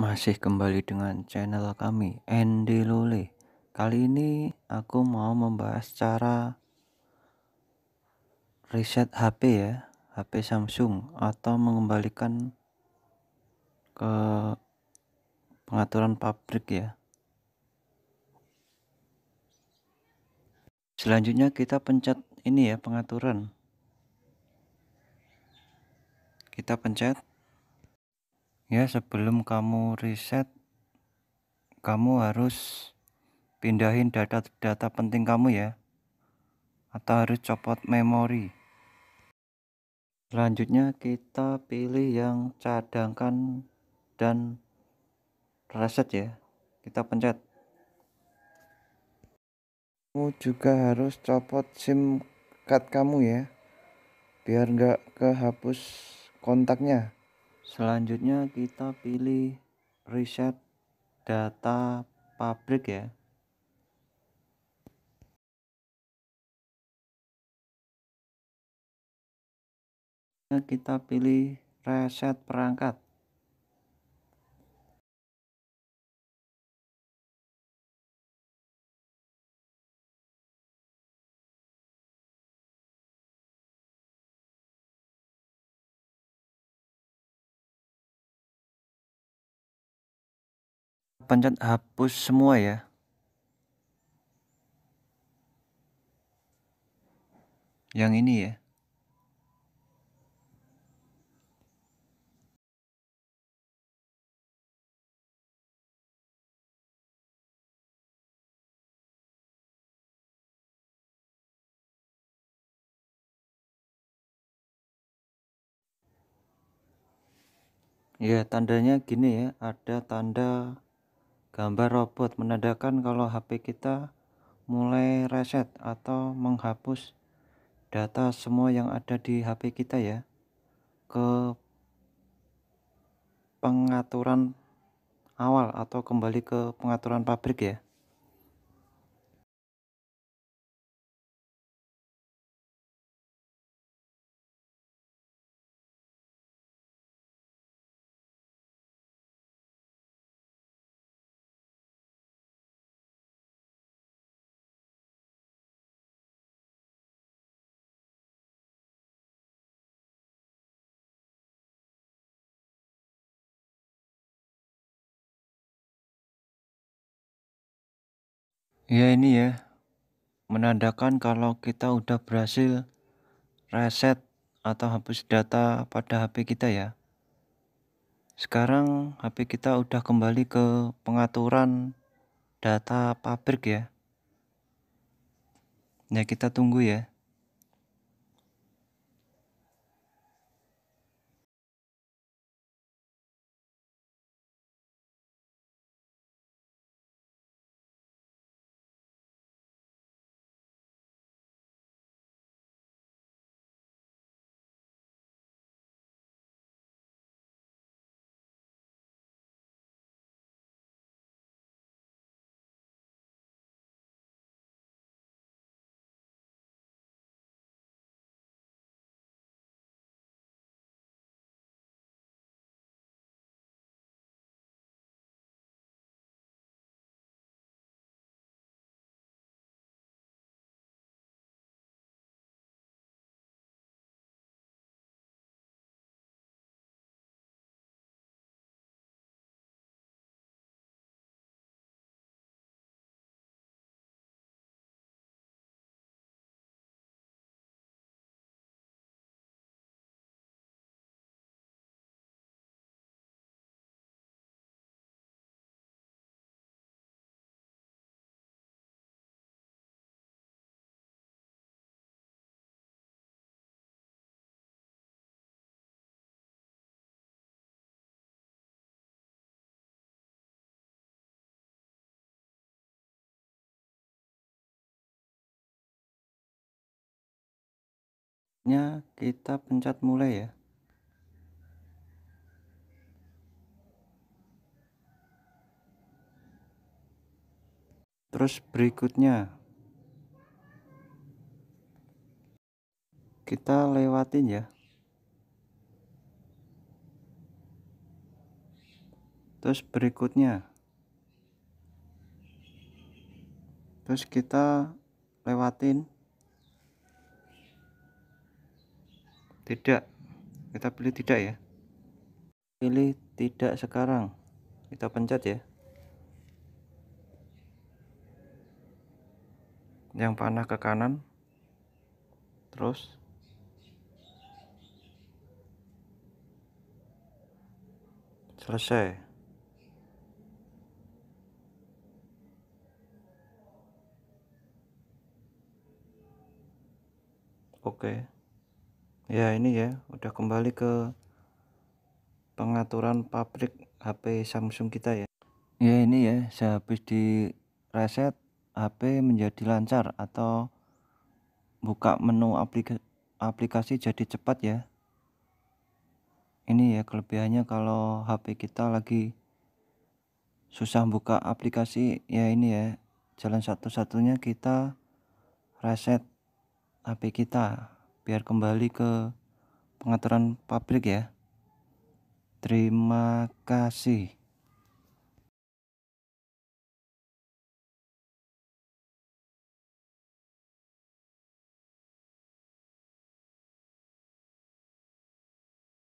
Masih kembali dengan channel kami nd Lole. Kali ini aku mau membahas cara reset HP ya, HP Samsung atau mengembalikan ke pengaturan pabrik ya. Selanjutnya kita pencet ini ya pengaturan. Kita pencet ya sebelum kamu reset, kamu harus pindahin data-data penting kamu ya atau harus copot memori selanjutnya kita pilih yang cadangkan dan reset ya kita pencet kamu juga harus copot sim card kamu ya biar nggak kehapus kontaknya selanjutnya kita pilih reset data pabrik ya kita pilih reset perangkat pencet hapus semua ya. Yang ini ya. ya tandanya gini ya ada tanda Gambar robot menandakan kalau HP kita mulai reset atau menghapus data semua yang ada di HP kita ya ke pengaturan awal atau kembali ke pengaturan pabrik ya ya ini ya menandakan kalau kita udah berhasil reset atau hapus data pada HP kita ya sekarang HP kita udah kembali ke pengaturan data pabrik ya ya kita tunggu ya selanjutnya kita pencet mulai ya terus berikutnya kita lewatin ya terus berikutnya terus kita lewatin tidak kita pilih tidak ya pilih tidak sekarang kita pencet ya yang panah ke kanan terus selesai oke okay ya ini ya udah kembali ke pengaturan pabrik HP Samsung kita ya ya ini ya sehabis di reset HP menjadi lancar atau buka menu aplikasi aplikasi jadi cepat ya ini ya kelebihannya kalau HP kita lagi susah buka aplikasi ya ini ya jalan satu-satunya kita reset HP kita biar kembali ke pengaturan pabrik ya. Terima kasih.